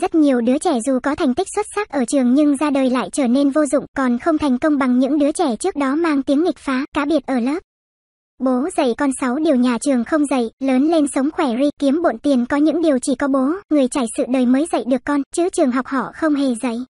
Rất nhiều đứa trẻ dù có thành tích xuất sắc ở trường nhưng ra đời lại trở nên vô dụng còn không thành công bằng những đứa trẻ trước đó mang tiếng nghịch phá, cá biệt ở lớp. Bố dạy con sáu điều nhà trường không dạy, lớn lên sống khỏe ri, kiếm bộn tiền có những điều chỉ có bố, người trải sự đời mới dạy được con, chứ trường học họ không hề dạy.